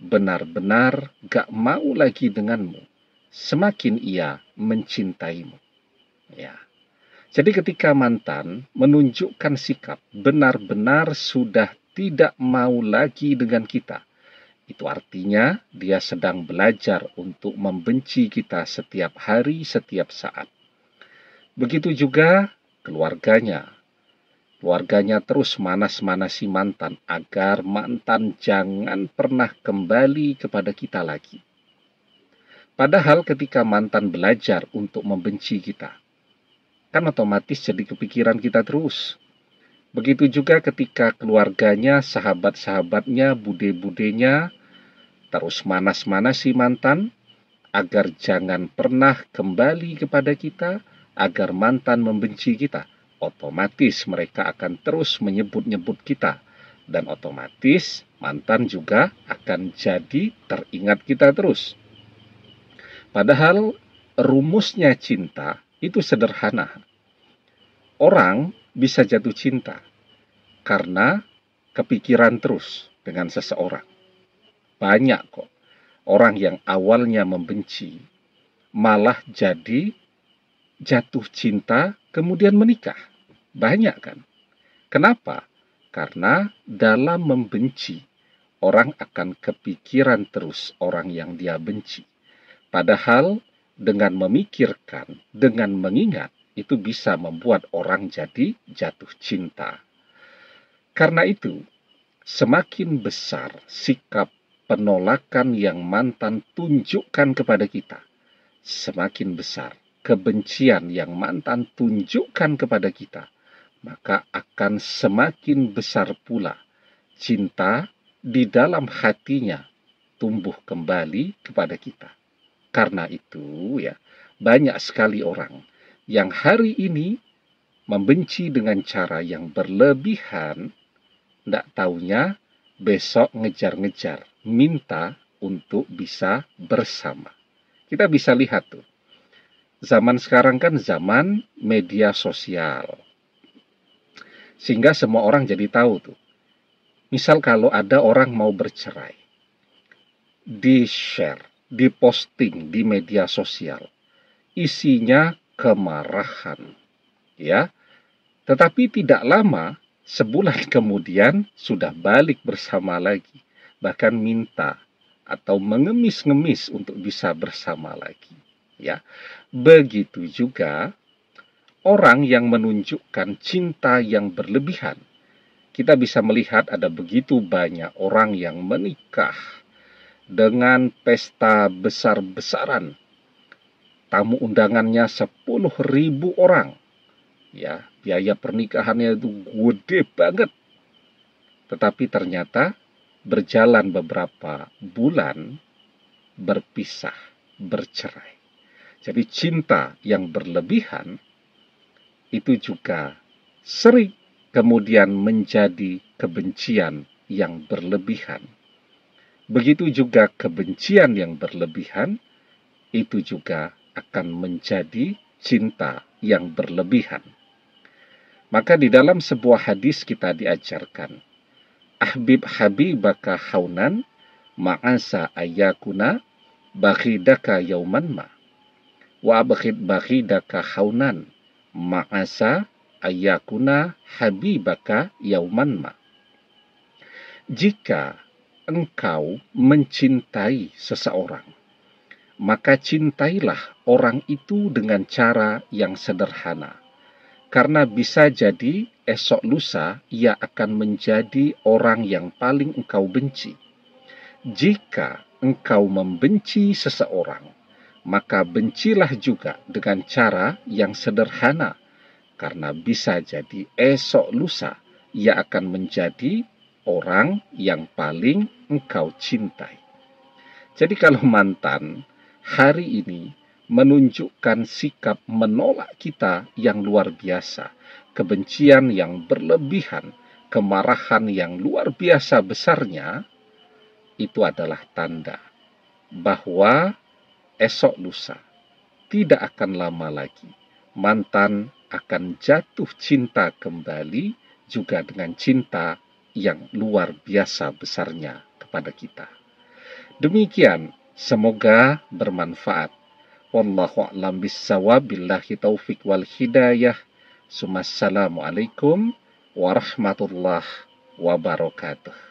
benar-benar gak mau lagi denganmu, semakin ia mencintaimu. Ya. Jadi ketika mantan menunjukkan sikap benar-benar sudah tidak mau lagi dengan kita, itu artinya dia sedang belajar untuk membenci kita setiap hari, setiap saat. Begitu juga keluarganya, Keluarganya terus manas-manasi mantan agar mantan jangan pernah kembali kepada kita lagi. Padahal ketika mantan belajar untuk membenci kita, kan otomatis jadi kepikiran kita terus. Begitu juga ketika keluarganya, sahabat-sahabatnya, bude-budenya terus manas-manasi mantan agar jangan pernah kembali kepada kita, agar mantan membenci kita otomatis mereka akan terus menyebut-nyebut kita. Dan otomatis mantan juga akan jadi teringat kita terus. Padahal rumusnya cinta itu sederhana. Orang bisa jatuh cinta karena kepikiran terus dengan seseorang. Banyak kok orang yang awalnya membenci malah jadi jatuh cinta, kemudian menikah. Banyak kan? Kenapa? Karena dalam membenci, orang akan kepikiran terus orang yang dia benci. Padahal dengan memikirkan, dengan mengingat, itu bisa membuat orang jadi jatuh cinta. Karena itu, semakin besar sikap penolakan yang mantan tunjukkan kepada kita, semakin besar kebencian yang mantan tunjukkan kepada kita, maka akan semakin besar pula cinta di dalam hatinya tumbuh kembali kepada kita. Karena itu, ya, banyak sekali orang yang hari ini membenci dengan cara yang berlebihan, tidak taunya besok ngejar-ngejar, minta untuk bisa bersama. Kita bisa lihat tuh zaman sekarang kan zaman media sosial. Sehingga semua orang jadi tahu tuh. Misal kalau ada orang mau bercerai, di-share, diposting di media sosial. Isinya kemarahan, ya. Tetapi tidak lama, sebulan kemudian sudah balik bersama lagi, bahkan minta atau mengemis-ngemis untuk bisa bersama lagi ya. Begitu juga orang yang menunjukkan cinta yang berlebihan. Kita bisa melihat ada begitu banyak orang yang menikah dengan pesta besar-besaran. Tamu undangannya 10.000 orang. Ya, biaya pernikahannya itu gede banget. Tetapi ternyata berjalan beberapa bulan berpisah, bercerai. Jadi cinta yang berlebihan itu juga sering kemudian menjadi kebencian yang berlebihan. Begitu juga kebencian yang berlebihan itu juga akan menjadi cinta yang berlebihan. Maka di dalam sebuah hadis kita diajarkan, Ahbib habibaka haunan ma'asa ayakuna bakhidaka yauman ma. Wabkhid bakhidaka haunan ma'asa ayakuna habibaka yauman ma. Jika engkau mencintai seseorang, maka cintailah orang itu dengan cara yang sederhana. Karena bisa jadi esok lusa ia akan menjadi orang yang paling engkau benci. Jika engkau membenci seseorang, maka bencilah juga dengan cara yang sederhana, karena bisa jadi esok lusa ia akan menjadi orang yang paling engkau cintai. Jadi, kalau mantan hari ini menunjukkan sikap menolak kita yang luar biasa, kebencian yang berlebihan, kemarahan yang luar biasa besarnya, itu adalah tanda bahwa esok lusa, tidak akan lama lagi, mantan akan jatuh cinta kembali juga dengan cinta yang luar biasa besarnya kepada kita. Demikian, semoga bermanfaat. Wallahu a'lam bissawab billahi taufik wal hidayah. Assalamualaikum warahmatullahi wabarakatuh.